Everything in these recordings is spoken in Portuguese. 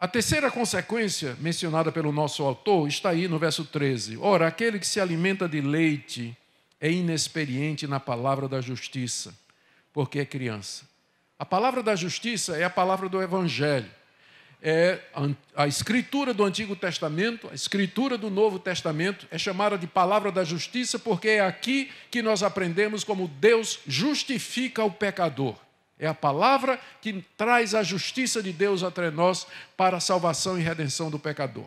A terceira consequência mencionada pelo nosso autor está aí no verso 13. Ora, aquele que se alimenta de leite é inexperiente na palavra da justiça, porque é criança. A palavra da justiça é a palavra do evangelho. É a escritura do Antigo Testamento, a escritura do Novo Testamento é chamada de palavra da justiça porque é aqui que nós aprendemos como Deus justifica o pecador. É a palavra que traz a justiça de Deus até nós para a salvação e redenção do pecador.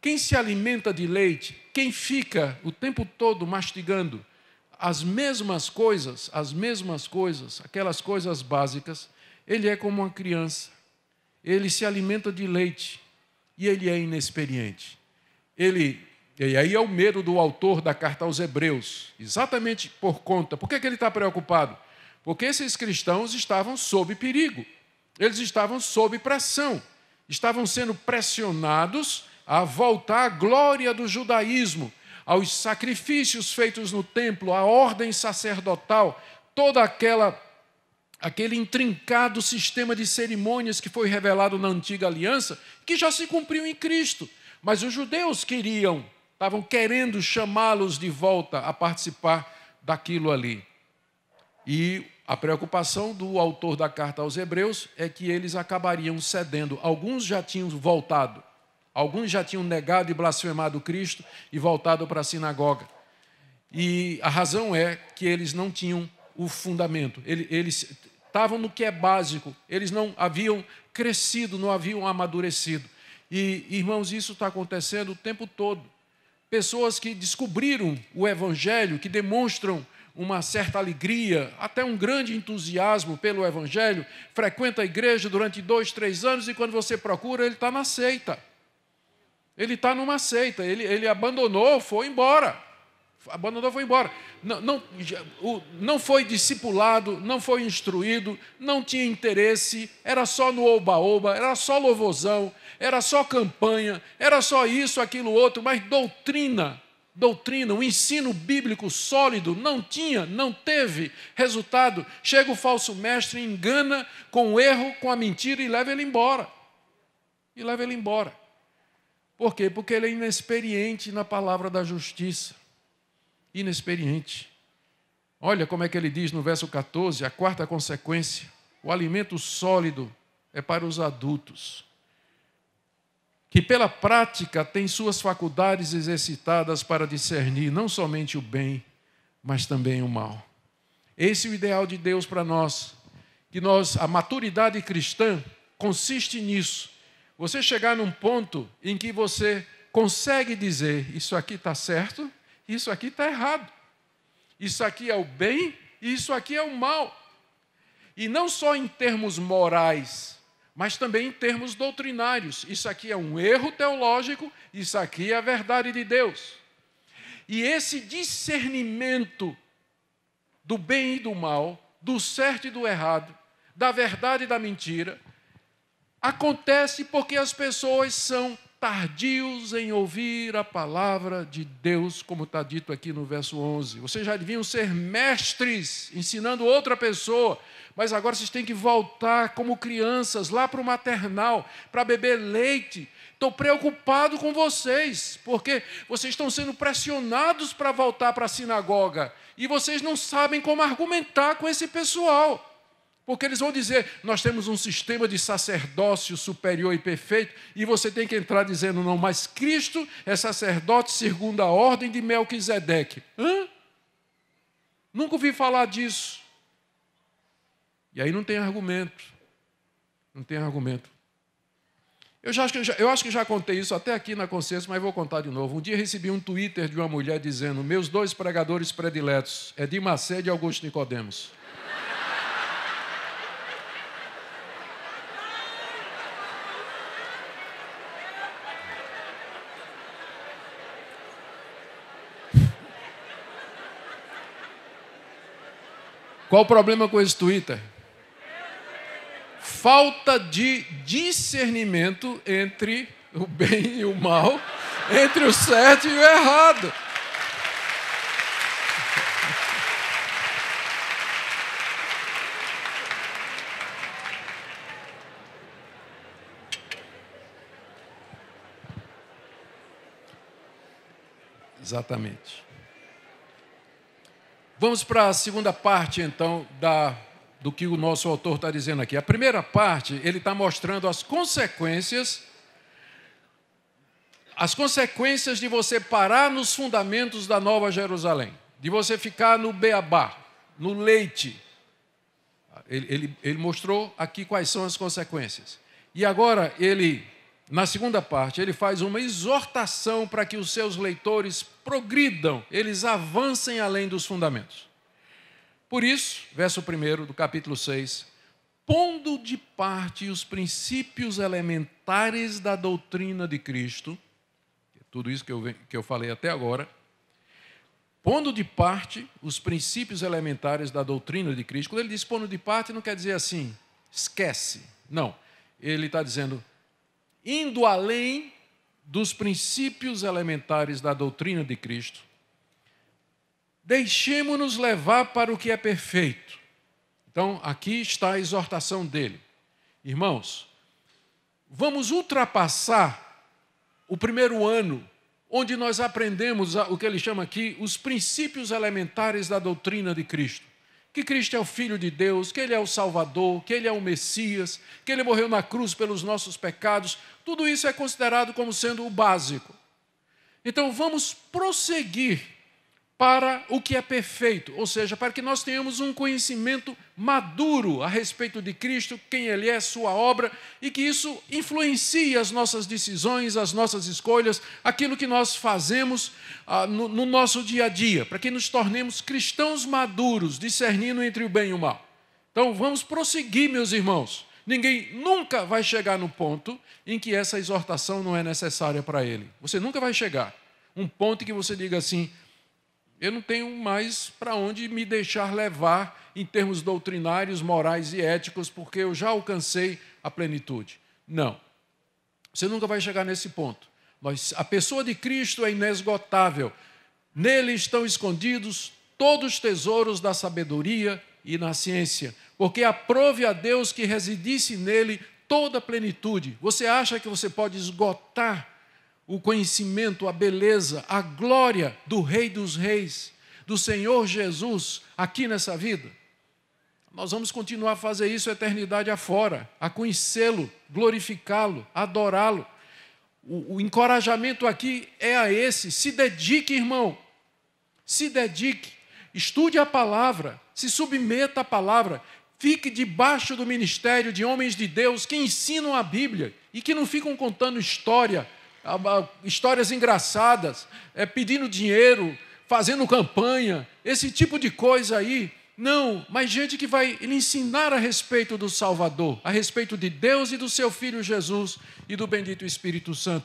Quem se alimenta de leite, quem fica o tempo todo mastigando as mesmas coisas, as mesmas coisas, aquelas coisas básicas, ele é como uma criança. Ele se alimenta de leite e ele é inexperiente. Ele e aí é o medo do autor da carta aos Hebreus, exatamente por conta. Por que, que ele está preocupado? Porque esses cristãos estavam sob perigo, eles estavam sob pressão, estavam sendo pressionados a voltar à glória do judaísmo, aos sacrifícios feitos no templo, à ordem sacerdotal, toda aquela aquele intrincado sistema de cerimônias que foi revelado na antiga aliança, que já se cumpriu em Cristo. Mas os judeus queriam, estavam querendo chamá-los de volta a participar daquilo ali. E a preocupação do autor da carta aos Hebreus é que eles acabariam cedendo. Alguns já tinham voltado, alguns já tinham negado e blasfemado Cristo e voltado para a sinagoga. E a razão é que eles não tinham o fundamento, eles estavam no que é básico, eles não haviam crescido, não haviam amadurecido. E, irmãos, isso está acontecendo o tempo todo. Pessoas que descobriram o Evangelho, que demonstram uma certa alegria, até um grande entusiasmo pelo Evangelho, frequenta a igreja durante dois, três anos e quando você procura, ele está na seita. Ele está numa seita, ele, ele abandonou, foi embora. Abandonou, foi embora. Não, não, não foi discipulado, não foi instruído, não tinha interesse, era só no oba-oba, era só louvozão, era só campanha, era só isso, aquilo, outro, mas doutrina doutrina, um ensino bíblico sólido, não tinha, não teve resultado. Chega o falso mestre, engana com o erro, com a mentira e leva ele embora. E leva ele embora. Por quê? Porque ele é inexperiente na palavra da justiça. Inexperiente. Olha como é que ele diz no verso 14, a quarta consequência: o alimento sólido é para os adultos que pela prática tem suas faculdades exercitadas para discernir não somente o bem, mas também o mal. Esse é o ideal de Deus para nós, que nós a maturidade cristã consiste nisso. Você chegar num ponto em que você consegue dizer isso aqui está certo, isso aqui está errado, isso aqui é o bem, e isso aqui é o mal. E não só em termos morais, mas também em termos doutrinários. Isso aqui é um erro teológico, isso aqui é a verdade de Deus. E esse discernimento do bem e do mal, do certo e do errado, da verdade e da mentira, acontece porque as pessoas são tardios em ouvir a palavra de Deus, como está dito aqui no verso 11. Vocês já deviam ser mestres, ensinando outra pessoa, mas agora vocês têm que voltar como crianças lá para o maternal, para beber leite. Estou preocupado com vocês, porque vocês estão sendo pressionados para voltar para a sinagoga e vocês não sabem como argumentar com esse pessoal. Porque eles vão dizer: nós temos um sistema de sacerdócio superior e perfeito, e você tem que entrar dizendo: não, mas Cristo é sacerdote segundo a ordem de Melquisedeque. Hã? Nunca ouvi falar disso. E aí não tem argumento. Não tem argumento. Eu, já, eu acho que já contei isso até aqui na consciência, mas vou contar de novo. Um dia recebi um Twitter de uma mulher dizendo: Meus dois pregadores prediletos, é Edir Macedo e Augusto Nicodemos. Qual o problema com esse Twitter? Falta de discernimento entre o bem e o mal, entre o certo e o errado. Exatamente. Vamos para a segunda parte, então, da, do que o nosso autor está dizendo aqui. A primeira parte, ele está mostrando as consequências, as consequências de você parar nos fundamentos da Nova Jerusalém, de você ficar no beabá, no leite. Ele, ele, ele mostrou aqui quais são as consequências. E agora ele na segunda parte, ele faz uma exortação para que os seus leitores progridam, eles avancem além dos fundamentos. Por isso, verso 1 do capítulo 6, pondo de parte os princípios elementares da doutrina de Cristo, é tudo isso que eu, que eu falei até agora, pondo de parte os princípios elementares da doutrina de Cristo, quando ele diz pondo de parte, não quer dizer assim, esquece. Não. Ele está dizendo, indo além dos princípios elementares da doutrina de Cristo, deixemos-nos levar para o que é perfeito. Então, aqui está a exortação dele. Irmãos, vamos ultrapassar o primeiro ano, onde nós aprendemos o que ele chama aqui os princípios elementares da doutrina de Cristo que Cristo é o Filho de Deus, que Ele é o Salvador, que Ele é o Messias, que Ele morreu na cruz pelos nossos pecados, tudo isso é considerado como sendo o básico. Então vamos prosseguir para o que é perfeito, ou seja, para que nós tenhamos um conhecimento maduro a respeito de Cristo, quem Ele é, Sua obra, e que isso influencie as nossas decisões, as nossas escolhas, aquilo que nós fazemos ah, no, no nosso dia a dia, para que nos tornemos cristãos maduros, discernindo entre o bem e o mal. Então vamos prosseguir, meus irmãos. Ninguém nunca vai chegar no ponto em que essa exortação não é necessária para ele. Você nunca vai chegar. Um ponto em que você diga assim: eu não tenho mais para onde me deixar levar em termos doutrinários, morais e éticos, porque eu já alcancei a plenitude. Não. Você nunca vai chegar nesse ponto. Mas a pessoa de Cristo é inesgotável. Nele estão escondidos todos os tesouros da sabedoria e na ciência, porque aprove a Deus que residisse nele toda a plenitude. Você acha que você pode esgotar o conhecimento, a beleza, a glória do Rei dos Reis, do Senhor Jesus, aqui nessa vida. Nós vamos continuar a fazer isso a eternidade afora, a conhecê-lo, glorificá-lo, adorá-lo. O, o, encorajamento aqui é a esse: se dedique, irmão, se dedique, estude a palavra, se submeta à palavra, fique debaixo do ministério de homens de Deus que ensinam a Bíblia e que não ficam contando história ah, ah, histórias engraçadas, é, pedindo dinheiro, fazendo campanha, esse tipo de coisa aí. Não, mas gente que vai lhe ensinar a respeito do Salvador, a respeito de Deus e do seu Filho Jesus e do bendito Espírito Santo.